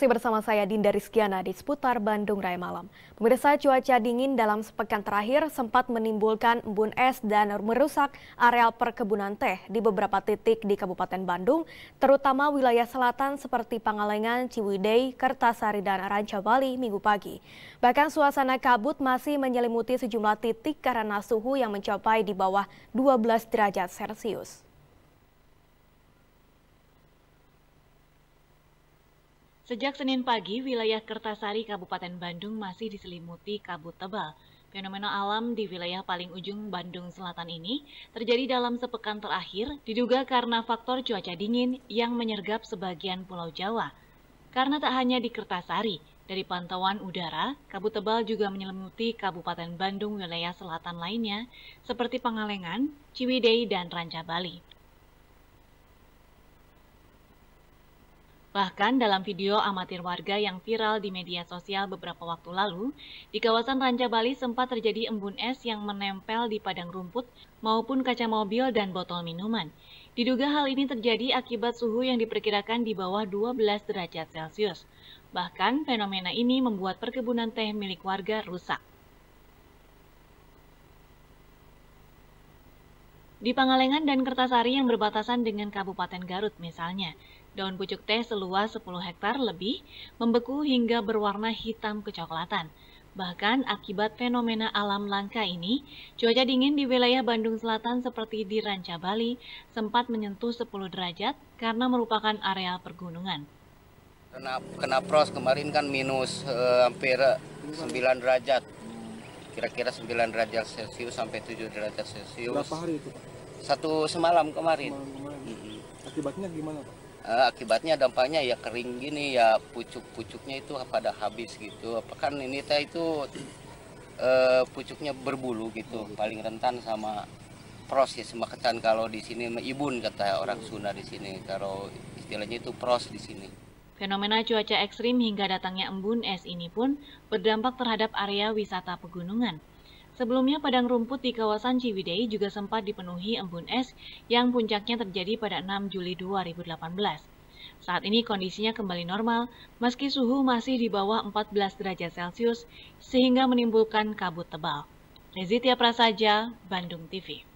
Masih bersama saya Dinda Rizkiana di seputar Bandung Raya Malam. Pemirsa cuaca dingin dalam sepekan terakhir sempat menimbulkan embun es dan merusak areal perkebunan teh di beberapa titik di Kabupaten Bandung, terutama wilayah selatan seperti Pangalengan, Ciwidey, Kertasari, dan Ranca Bali minggu pagi. Bahkan suasana kabut masih menyelimuti sejumlah titik karena suhu yang mencapai di bawah 12 derajat Celcius. Sejak Senin pagi, wilayah Kertasari, Kabupaten Bandung masih diselimuti kabut tebal. Fenomena alam di wilayah paling ujung Bandung Selatan ini terjadi dalam sepekan terakhir diduga karena faktor cuaca dingin yang menyergap sebagian pulau Jawa. Karena tak hanya di Kertasari, dari pantauan udara, kabut tebal juga menyelimuti Kabupaten Bandung wilayah selatan lainnya seperti Pangalengan, Ciwidey, dan Ranca Bali. Bahkan dalam video amatir warga yang viral di media sosial beberapa waktu lalu, di kawasan Ranca Bali sempat terjadi embun es yang menempel di padang rumput maupun kaca mobil dan botol minuman. Diduga hal ini terjadi akibat suhu yang diperkirakan di bawah 12 derajat Celcius. Bahkan fenomena ini membuat perkebunan teh milik warga rusak. Di Pangalengan dan Kertasari yang berbatasan dengan Kabupaten Garut misalnya, daun pucuk teh seluas 10 hektar lebih membeku hingga berwarna hitam kecoklatan. Bahkan akibat fenomena alam langka ini, cuaca dingin di wilayah Bandung Selatan seperti di Ranca Bali sempat menyentuh 10 derajat karena merupakan area pergunungan. Kena, kena pros kemarin kan minus eh, hampir 9 derajat kira-kira 9 derajat celcius sampai 7 derajat celcius berapa hari itu Pak? satu semalam kemarin, semalam kemarin. Mm -hmm. akibatnya gimana Pak? Eh, akibatnya dampaknya ya kering gini ya pucuk-pucuknya itu pada habis gitu kan ini teh itu uh, pucuknya berbulu gitu oh, paling rentan sama proses ya kecan kalau di sini ibun kata orang Sunda di sini kalau istilahnya itu pros di sini Fenomena cuaca ekstrim hingga datangnya embun es ini pun berdampak terhadap area wisata pegunungan. Sebelumnya padang rumput di kawasan Ciwidey juga sempat dipenuhi embun es yang puncaknya terjadi pada 6 Juli 2018. Saat ini kondisinya kembali normal, meski suhu masih di bawah 14 derajat Celcius, sehingga menimbulkan kabut tebal. Rezitia Prasaja, Bandung TV.